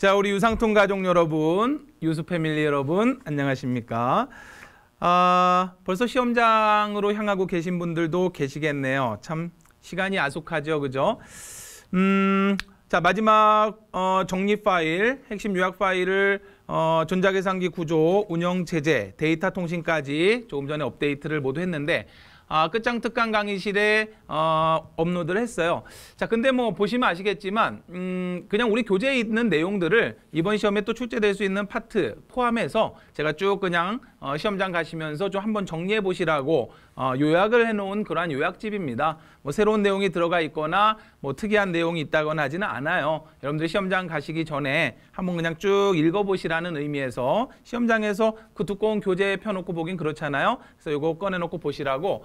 자, 우리 유상통 가족 여러분, 유수 패밀리 여러분, 안녕하십니까? 아, 벌써 시험장으로 향하고 계신 분들도 계시겠네요. 참 시간이 아속하죠, 그죠? 음, 자 마지막 어, 정리 파일, 핵심 요약 파일을 어, 전자계산기 구조, 운영 체제, 데이터 통신까지 조금 전에 업데이트를 모두 했는데 아, 끝장 특강 강의실에 어, 업로드를 했어요. 자, 근데 뭐 보시면 아시겠지만 음, 그냥 우리 교재에 있는 내용들을 이번 시험에 또 출제될 수 있는 파트 포함해서 제가 쭉 그냥 어, 시험장 가시면서 좀 한번 정리해 보시라고 어, 요약을 해놓은 그러한 요약집입니다. 뭐 새로운 내용이 들어가 있거나 뭐 특이한 내용이 있다거나 하지는 않아요. 여러분들 시험장 가시기 전에 한번 그냥 쭉 읽어보시라는 의미에서 시험장에서 그 두꺼운 교재 펴놓고 보긴 그렇잖아요. 그래서 이거 꺼내놓고 보시라고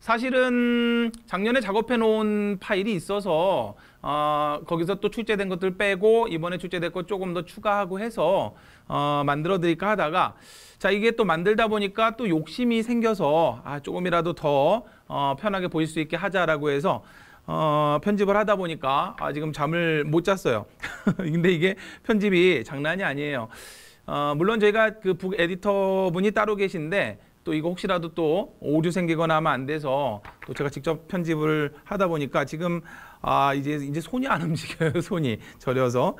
사실은 작년에 작업해 놓은 파일이 있어서 어, 거기서 또 출제된 것들 빼고 이번에 출제된 것 조금 더 추가하고 해서 어, 만들어 드릴까 하다가 자 이게 또 만들다 보니까 또 욕심이 생겨서 아 조금이라도 더 어, 편하게 보일 수 있게 하자라고 해서 어, 편집을 하다 보니까 아, 지금 잠을 못 잤어요. 근데 이게 편집이 장난이 아니에요. 어, 물론 저희가 그 북 에디터 분이 따로 계신데 또 이거 혹시라도 또 오류 생기거나 하면 안 돼서 또 제가 직접 편집을 하다 보니까 지금 아 이제 이제 손이 안 움직여요 손이 저려서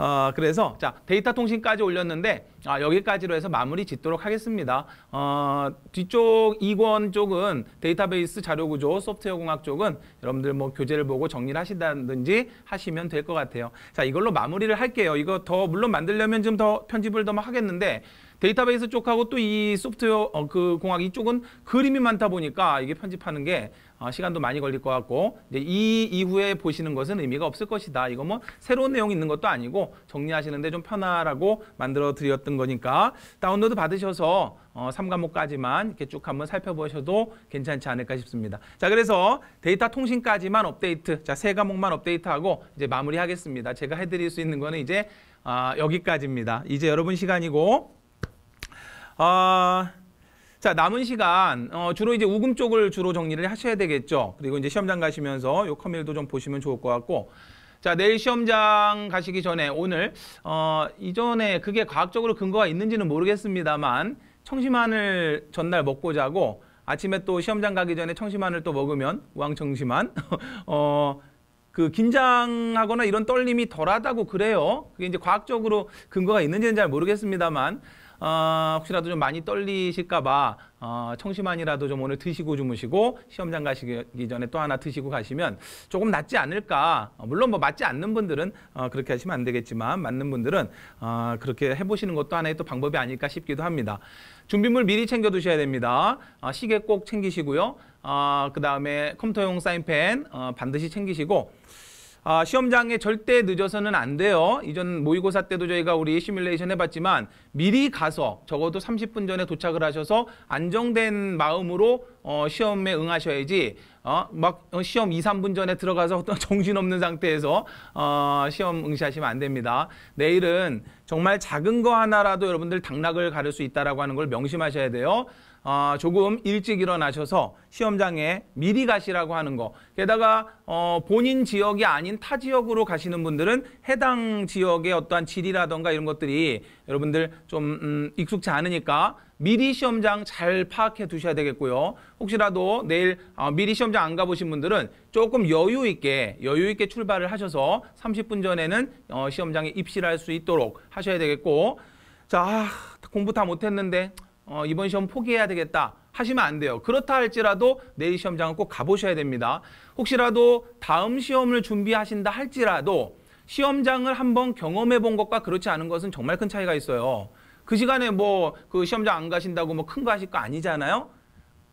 어, 그래서 자 데이터 통신까지 올렸는데 아, 여기까지로 해서 마무리 짓도록 하겠습니다. 어, 뒤쪽 2권 쪽은 데이터베이스 자료구조 소프트웨어 공학 쪽은 여러분들 뭐 교재를 보고 정리를 하시다든지 하시면 될 것 같아요. 자 이걸로 마무리를 할게요. 이거 더 물론 만들려면 좀 더 편집을 더 하겠는데 데이터베이스 쪽하고 또 이 소프트웨어 어, 그 공학 이쪽은 그림이 많다 보니까 이게 편집하는 게 어, 시간도 많이 걸릴 것 같고 이제 이 이후에 보시는 것은 의미가 없을 것이다. 이거 뭐 새로운 내용이 있는 것도 아니고 정리하시는데 좀 편하라고 만들어 드렸던 거니까 다운로드 받으셔서 어, 3과목까지만 이렇게 쭉 한번 살펴보셔도 괜찮지 않을까 싶습니다. 자, 그래서 데이터 통신까지만 업데이트, 자, 세 과목만 업데이트하고 이제 마무리하겠습니다. 제가 해드릴 수 있는 거는 이제 아, 여기까지입니다. 이제 여러분 시간이고, 아, 자, 남은 시간 어, 주로 이제 우금 쪽을 주로 정리를 하셔야 되겠죠. 그리고 이제 시험장 가시면서 요 커밀도 좀 보시면 좋을 것 같고 자, 내일 시험장 가시기 전에 오늘 어, 이전에 그게 과학적으로 근거가 있는지는 모르겠습니다만 청심환을 전날 먹고 자고 아침에 또 시험장 가기 전에 청심환을 또 먹으면 우왕청심환 어, 그 긴장하거나 이런 떨림이 덜하다고 그래요. 그게 이제 과학적으로 근거가 있는지는 잘 모르겠습니다만 어, 혹시라도 좀 많이 떨리실까봐 어, 청심환이라도 좀 오늘 드시고 주무시고 시험장 가시기 전에 또 하나 드시고 가시면 조금 낫지 않을까. 어, 물론 뭐 맞지 않는 분들은 어, 그렇게 하시면 안 되겠지만 맞는 분들은 어, 그렇게 해보시는 것도 하나의 또 방법이 아닐까 싶기도 합니다. 준비물 미리 챙겨 두셔야 됩니다. 어, 시계 꼭 챙기시고요. 어, 그 다음에 컴퓨터용 사인펜 어, 반드시 챙기시고 아, 시험장에 절대 늦어서는 안 돼요. 이전 모의고사 때도 저희가 우리 시뮬레이션 해봤지만 미리 가서 적어도 30분 전에 도착을 하셔서 안정된 마음으로 어, 시험에 응하셔야지 어, 막 어, 시험 2, 3분 전에 들어가서 어떤 정신없는 상태에서 어, 시험 응시하시면 안 됩니다. 내일은 정말 작은 거 하나라도 여러분들 당락을 가릴 수 있다라고 하는 걸 명심하셔야 돼요. 어, 조금 일찍 일어나셔서 시험장에 미리 가시라고 하는 거 게다가 어, 본인 지역이 아닌 타 지역으로 가시는 분들은 해당 지역의 어떠한 질이라던가 이런 것들이 여러분들 좀 음, 익숙치 않으니까 미리 시험장 잘 파악해 두셔야 되겠고요. 혹시라도 내일 어, 미리 시험장 안 가보신 분들은 조금 여유 있게 여유 있게 출발을 하셔서 30분 전에는 어, 시험장에 입실할 수 있도록 하셔야 되겠고 자 아, 공부 다 못했는데 어, 이번 시험 포기해야 되겠다 하시면 안 돼요. 그렇다 할지라도 내일 시험장은 꼭 가보셔야 됩니다. 혹시라도 다음 시험을 준비하신다 할지라도 시험장을 한번 경험해 본 것과 그렇지 않은 것은 정말 큰 차이가 있어요. 그 시간에 뭐 그 시험장 안 가신다고 뭐 큰 거 하실 거 아니잖아요.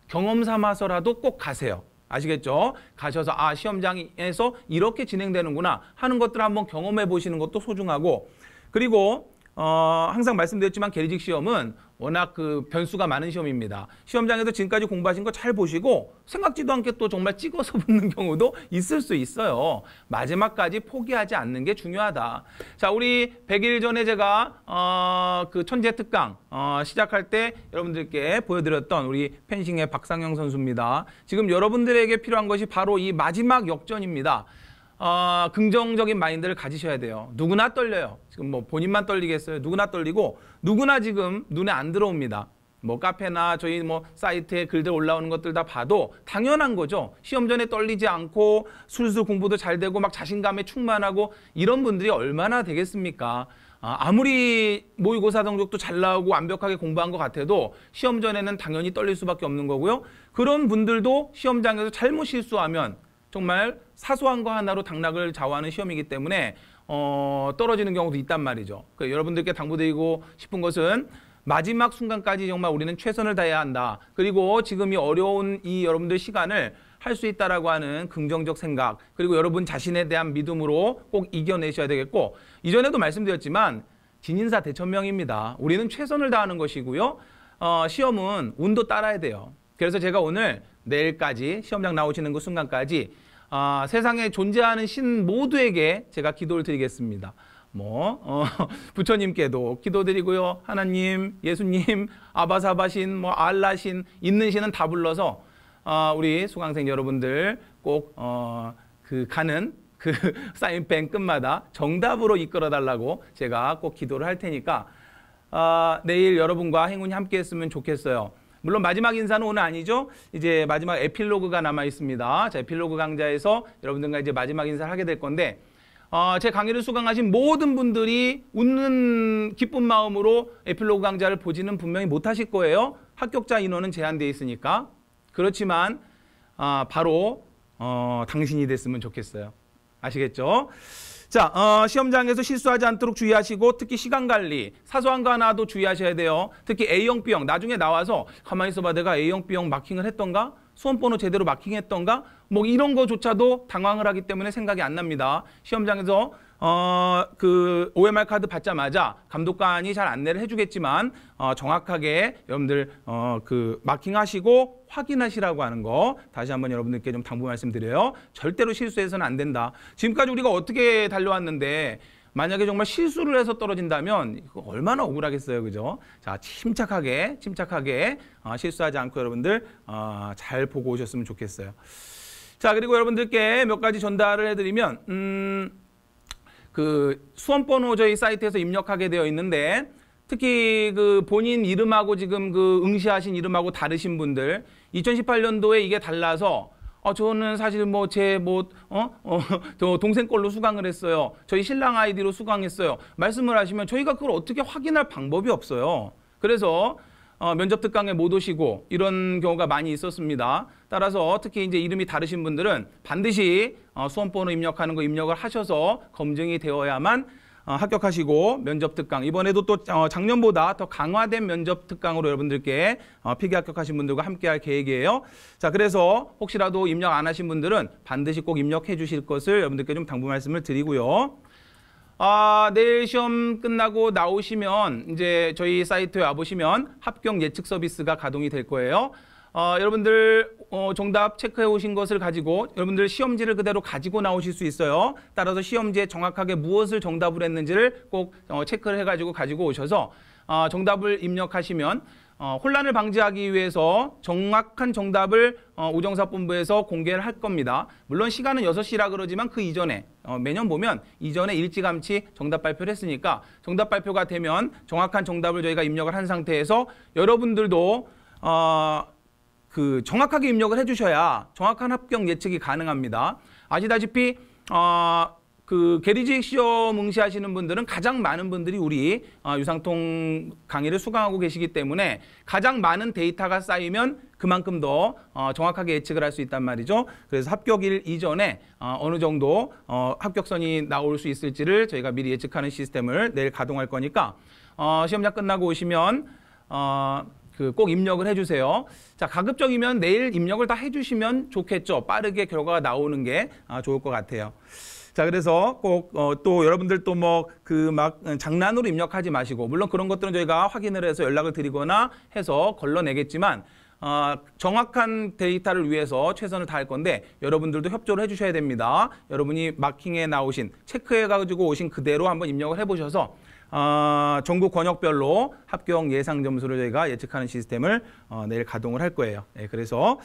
경험 삼아서라도 꼭 가세요. 아시겠죠? 가셔서 아 시험장에서 이렇게 진행되는구나 하는 것들을 한번 경험해 보시는 것도 소중하고 그리고 어, 항상 말씀드렸지만 게리직 시험은 워낙 그 변수가 많은 시험입니다. 시험장에서 지금까지 공부하신 거 잘 보시고 생각지도 않게 또 정말 찍어서 붙는 경우도 있을 수 있어요. 마지막까지 포기하지 않는 게 중요하다. 자, 우리 100일 전에 제가 어, 그 천재 특강 어, 시작할 때 여러분들께 보여드렸던 우리 펜싱의 박상영 선수입니다. 지금 여러분들에게 필요한 것이 바로 이 마지막 역전입니다. 어, 긍정적인 마인드를 가지셔야 돼요. 누구나 떨려요. 지금 뭐 본인만 떨리겠어요. 누구나 떨리고 누구나 지금 눈에 안 들어옵니다. 뭐 카페나 저희 뭐 사이트에 글들 올라오는 것들 다 봐도 당연한 거죠. 시험 전에 떨리지 않고 술술 공부도 잘 되고 막 자신감에 충만하고 이런 분들이 얼마나 되겠습니까? 아, 아무리 모의고사 성적도 잘 나오고 완벽하게 공부한 것 같아도 시험 전에는 당연히 떨릴 수밖에 없는 거고요. 그런 분들도 시험장에서 잘못 실수하면 정말 사소한 거 하나로 당락을 좌우하는 시험이기 때문에 어, 떨어지는 경우도 있단 말이죠. 그러니 여러분들께 당부드리고 싶은 것은 마지막 순간까지 정말 우리는 최선을 다해야 한다. 그리고 지금 이 어려운 이 여러분들 시간을 할 수 있다라고 하는 긍정적 생각 그리고 여러분 자신에 대한 믿음으로 꼭 이겨내셔야 되겠고 이전에도 말씀드렸지만 진인사 대천명입니다. 우리는 최선을 다하는 것이고요. 어, 시험은 운도 따라야 돼요. 그래서 제가 오늘 내일까지 시험장 나오시는 그 순간까지 아, 세상에 존재하는 신 모두에게 제가 기도를 드리겠습니다. 뭐 어, 부처님께도 기도드리고요. 하나님, 예수님, 아바사바신, 뭐 알라신 있는 신은 다 불러서 어, 우리 수강생 여러분들 꼭그 어, 그 가는 그 사인펜 끝마다 정답으로 이끌어 달라고 제가 꼭 기도를 할 테니까 아, 내일 여러분과 행운이 함께 했으면 좋겠어요. 물론 마지막 인사는 오늘 아니죠. 이제 마지막 에필로그가 남아 있습니다. 자, 에필로그 강좌에서 여러분들과 이제 마지막 인사를 하게 될 건데 어, 제 강의를 수강하신 모든 분들이 웃는 기쁜 마음으로 에필로그 강좌를 보지는 분명히 못하실 거예요. 합격자 인원은 제한되어 있으니까. 그렇지만 아, 바로 어, 당신이 됐으면 좋겠어요. 아시겠죠? 자, 어, 시험장에서 실수하지 않도록 주의하시고 특히 시간 관리, 사소한 거 하나도 주의하셔야 돼요. 특히 A형, B형 나중에 나와서 가만히 있어봐 내가 A형, B형 마킹을 했던가? 수험번호 제대로 마킹했던가? 뭐 이런 거조차도 당황을 하기 때문에 생각이 안 납니다. 시험장에서 어, 그 OMR 카드 받자마자 감독관이 잘 안내를 해주겠지만 어, 정확하게 여러분들 어, 그 마킹하시고 확인하시라고 하는 거 다시 한번 여러분들께 좀 당부 말씀드려요. 절대로 실수해서는 안 된다. 지금까지 우리가 어떻게 달려왔는데 만약에 정말 실수를 해서 떨어진다면 이거 얼마나 억울하겠어요, 그죠? 자, 침착하게, 침착하게 어, 실수하지 않고 여러분들 어, 잘 보고 오셨으면 좋겠어요. 자, 그리고 여러분들께 몇 가지 전달을 해드리면, 음. 그 수험번호 저희 사이트에서 입력하게 되어 있는데 특히 그 본인 이름하고 지금 그 응시하신 이름하고 다르신 분들 2018년도에 이게 달라서 어 저는 사실 뭐 제 뭐어어저 동생 걸로 수강을 했어요. 저희 신랑 아이디로 수강했어요. 말씀을 하시면 저희가 그걸 어떻게 확인할 방법이 없어요. 그래서 어, 면접 특강에 못 오시고 이런 경우가 많이 있었습니다. 따라서 특히 이제 이름이 다르신 분들은 반드시 어, 수험번호 입력하는 거 입력을 하셔서 검증이 되어야만 어, 합격하시고 면접 특강 이번에도 또 어, 작년보다 더 강화된 면접 특강으로 여러분들께 어, 필기 합격하신 분들과 함께할 계획이에요. 자 그래서 혹시라도 입력 안 하신 분들은 반드시 꼭 입력해 주실 것을 여러분들께 좀 당부 말씀을 드리고요. 아, 내일 시험 끝나고 나오시면 이제 저희 사이트에 와보시면 합격 예측 서비스가 가동이 될 거예요. 어, 여러분들 어, 정답 체크해 오신 것을 가지고 여러분들 시험지를 그대로 가지고 나오실 수 있어요. 따라서 시험지에 정확하게 무엇을 정답을 했는지를 꼭 어, 체크를 해가지고 가지고 오셔서 어, 정답을 입력하시면 어, 혼란을 방지하기 위해서 정확한 정답을 어, 우정사본부에서 공개를 할 겁니다. 물론 시간은 6시라 그러지만 그 이전에 어, 매년 보면 이전에 일찌감치 정답 발표를 했으니까 정답 발표가 되면 정확한 정답을 저희가 입력을 한 상태에서 여러분들도 어, 그 정확하게 입력을 해주셔야 정확한 합격 예측이 가능합니다. 아시다시피 어, 그 게리직 시험 응시하시는 분들은 가장 많은 분들이 우리 어, 유상통 강의를 수강하고 계시기 때문에 가장 많은 데이터가 쌓이면 그만큼 더 어, 정확하게 예측을 할 수 있단 말이죠. 그래서 합격일 이전에 어, 어느 정도 합격선이 나올 수 있을지를 저희가 미리 예측하는 시스템을 내일 가동할 거니까 시험장 끝나고 오시면 어, 그꼭 입력을 해주세요. 자, 가급적이면 내일 입력을 다 해주시면 좋겠죠. 빠르게 결과가 나오는 게 아, 좋을 것 같아요. 자, 그래서 꼭또 어, 여러분들 또뭐그막 어, 장난으로 입력하지 마시고 물론 그런 것들은 저희가 확인을 해서 연락을 드리거나 해서 걸러내겠지만 어, 정확한 데이터를 위해서 최선을 다할 건데 여러분들도 협조를 해주셔야 됩니다. 여러분이 마킹에 나오신 체크해가지고 오신 그대로 한번 입력을 해보셔서 어, 전국 권역별로 합격 예상 점수를 저희가 예측하는 시스템을 어, 내일 가동을 할 거예요. 네, 그래서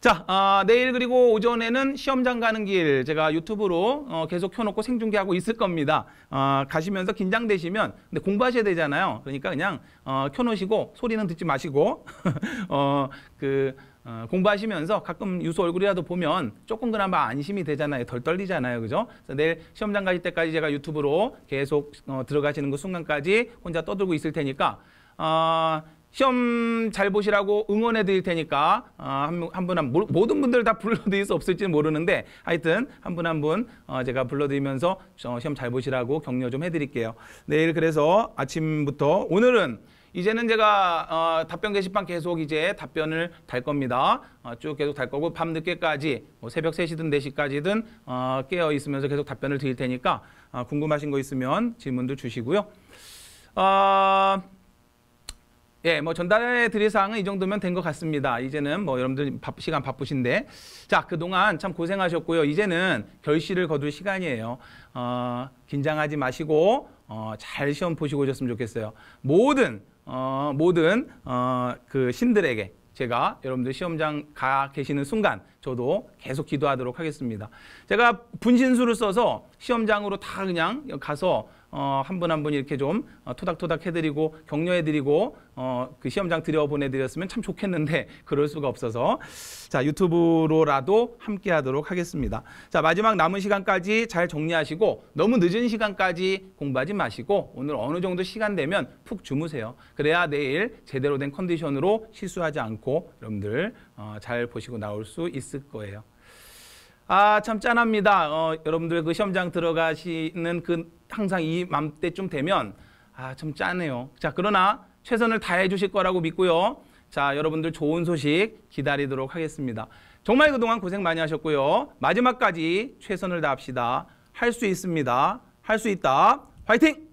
자, 아, 내일 그리고 오전에는 시험장 가는 길 제가 유튜브로 어, 계속 켜놓고 생중계하고 있을 겁니다. 어, 가시면서 긴장되시면 근데 공부하셔야 되잖아요. 그러니까 그냥 어, 켜놓으시고 소리는 듣지 마시고 어, 그 어, 공부하시면서 가끔 유수 얼굴이라도 보면 조금 그나마 안심이 되잖아요. 덜 떨리잖아요. 그죠? 그래서 내일 시험장 가실 때까지 제가 유튜브로 계속 어, 들어가시는 그 순간까지 혼자 떠들고 있을 테니까 어, 시험 잘 보시라고 응원해 드릴 테니까 어, 한분한 한 분, 모든 분들 다 불러드릴 수없을지 모르는데 하여튼 한 분 한분 한 분, 어, 제가 불러드리면서 어, 시험 잘 보시라고 격려 좀 해드릴게요. 내일 그래서 아침부터 오늘은 이제는 제가 어, 답변 게시판 계속 이제 답변을 달 겁니다. 어, 쭉 계속 달 거고 밤늦게까지 뭐 새벽 3시든 4시까지든 어, 깨어 있으면서 계속 답변을 드릴 테니까 어, 궁금하신 거 있으면 질문도 주시고요. 어, 예, 뭐 전달해 드릴 사항은 이 정도면 된 것 같습니다. 이제는 뭐 여러분들 바 시간 바쁘신데 자 그동안 참 고생하셨고요. 이제는 결실을 거둘 시간이에요. 어, 긴장하지 마시고 어, 잘 시험 보시고 오셨으면 좋겠어요. 모든 어, 모든 어, 그 신들에게 제가 여러분들 시험장 가 계시는 순간 저도 계속 기도하도록 하겠습니다. 제가 분신술을 써서 시험장으로 다 그냥 가서 어, 한 분 한 분 이렇게 좀 어, 토닥토닥 해드리고 격려해드리고 어, 그 시험장 들여보내드렸으면 참 좋겠는데 그럴 수가 없어서 자 유튜브로라도 함께하도록 하겠습니다. 자 마지막 남은 시간까지 잘 정리하시고 너무 늦은 시간까지 공부하지 마시고 오늘 어느 정도 시간 되면 푹 주무세요. 그래야 내일 제대로 된 컨디션으로 실수하지 않고 여러분들 어, 잘 보시고 나올 수 있을 거예요. 아, 참 짠합니다. 어, 여러분들 그 시험장 들어가시는 그 항상 이 맘때쯤 되면 아, 참 짠해요. 자, 그러나 최선을 다해 주실 거라고 믿고요. 자, 여러분들 좋은 소식 기다리도록 하겠습니다. 정말 그동안 고생 많이 하셨고요. 마지막까지 최선을 다합시다. 할 수 있습니다. 할 수 있다. 화이팅!